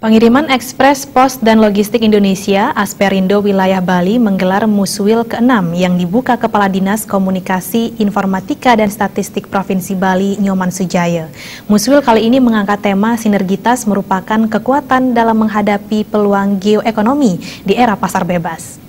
Pengiriman Ekspres Pos dan Logistik Indonesia Asperindo Wilayah Bali menggelar Muswil ke-6 yang dibuka Kepala Dinas Komunikasi, Informatika dan Statistik Provinsi Bali Nyoman Sujaya. Muswil kali ini mengangkat tema sinergitas merupakan kekuatan dalam menghadapi peluang geoekonomi di era pasar bebas.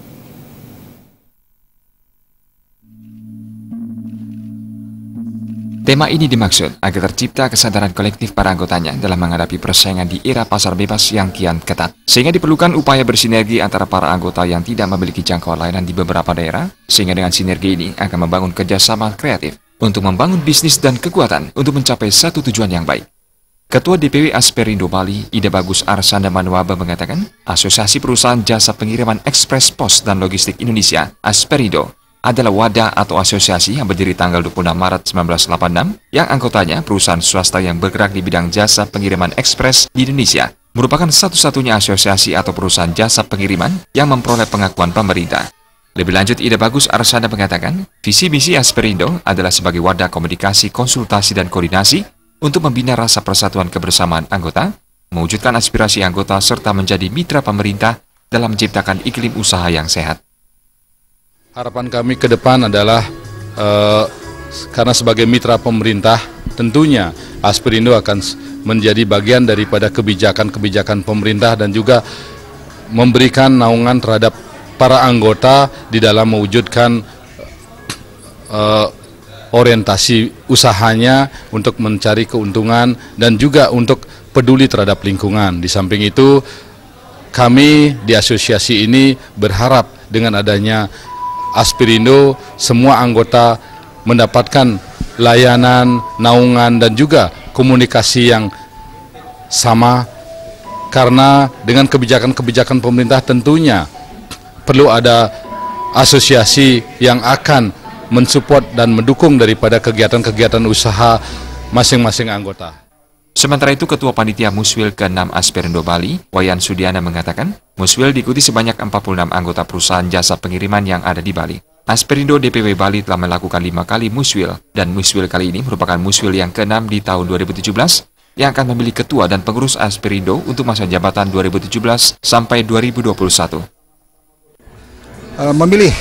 Tema ini dimaksud agar tercipta kesadaran kolektif para anggotanya dalam menghadapi persaingan di era pasar bebas yang kian ketat. Sehingga diperlukan upaya bersinergi antara para anggota yang tidak memiliki jangkauan layanan di beberapa daerah, sehingga dengan sinergi ini akan membangun kerjasama kreatif untuk membangun bisnis dan kekuatan untuk mencapai satu tujuan yang baik. Ketua DPW Asperindo Bali, Ida Bagus Arsanda Manuaba mengatakan, Asosiasi Perusahaan Jasa Pengiriman Ekspres Pos dan Logistik Indonesia, Asperindo, adalah wadah atau asosiasi yang berdiri tanggal 26 Maret 1986 yang anggotanya perusahaan swasta yang bergerak di bidang jasa pengiriman ekspres di Indonesia merupakan satu-satunya asosiasi atau perusahaan jasa pengiriman yang memperoleh pengakuan pemerintah. Lebih lanjut, Ida Bagus Arsana mengatakan, visi misi Asperindo adalah sebagai wadah komunikasi, konsultasi, dan koordinasi untuk membina rasa persatuan kebersamaan anggota, mewujudkan aspirasi anggota, serta menjadi mitra pemerintah dalam menciptakan iklim usaha yang sehat. Harapan kami ke depan adalah eh, karena sebagai mitra pemerintah tentunya Aspirindo akan menjadi bagian daripada kebijakan-kebijakan pemerintah dan juga memberikan naungan terhadap para anggota di dalam mewujudkan uh, orientasi usahanya untuk mencari keuntungan dan juga untuk peduli terhadap lingkungan. Di samping itu, kami di asosiasi ini berharap dengan adanya Aspirindo semua anggota mendapatkan layanan, naungan dan juga komunikasi yang sama karena dengan kebijakan-kebijakan pemerintah tentunya perlu ada asosiasi yang akan mensupport dan mendukung daripada kegiatan-kegiatan usaha masing-masing anggota. Sementara itu, Ketua Panitia Muswil ke-6 Asperindo Bali, Wayan Sudiana mengatakan, Muswil diikuti sebanyak 46 anggota perusahaan jasa pengiriman yang ada di Bali. Asperindo DPW Bali telah melakukan lima kali muswil, dan muswil kali ini merupakan muswil yang ke-6 di tahun 2017 yang akan memilih ketua dan pengurus Asperindo untuk masa jabatan 2017 sampai 2021. Eh, memilih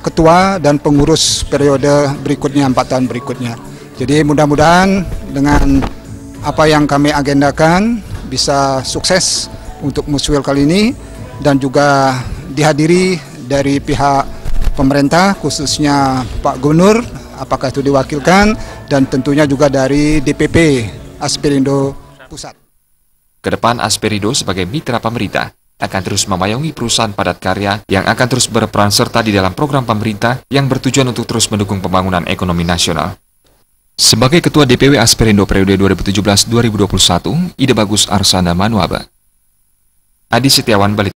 ketua dan pengurus periode berikutnya, empat tahun berikutnya. Jadi mudah-mudahan dengan apa yang kami agendakan bisa sukses untuk Muswil kali ini dan juga dihadiri dari pihak pemerintah khususnya Pak Gubernur apakah itu diwakilkan dan tentunya juga dari DPP Aspirindo Pusat. Kedepan Aspirindo sebagai mitra pemerintah akan terus memayungi perusahaan padat karya yang akan terus berperan serta di dalam program pemerintah yang bertujuan untuk terus mendukung pembangunan ekonomi nasional. Sebagai Ketua DPW Asperindo periode 2017-2021, Ide Bagus Arsana Manuaba. Adi Setiawan balik.